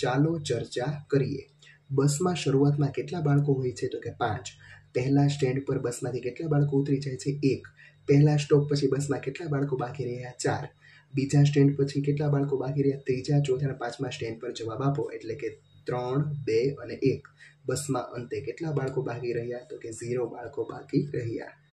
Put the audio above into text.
ચાલો ચર્ચા કરીએ બસમાં શરૂઆતમાં કેટલા બાળકો હોય છે તો કે પાંચ પહેલા સ્ટેન્ડ પર બસમાંથી કેટલા બાળકો ઉતરી જાય છે એક પહેલા સ્ટોપ પછી બસમાં કેટલા બાળકો બાકી રહ્યા ચાર બીજા સ્ટેન્ડ પછી કેટલા બાળકો બાકી રહ્યા ત્રીજા ચોથા અને પાંચમા સ્ટેન્ડ પર જવાબ આપો એટલે કે ત્રણ બે અને એક બસમાં અંતે કેટલા બાળકો બાકી રહ્યા તો કે ઝીરો બાળકો બાકી રહ્યા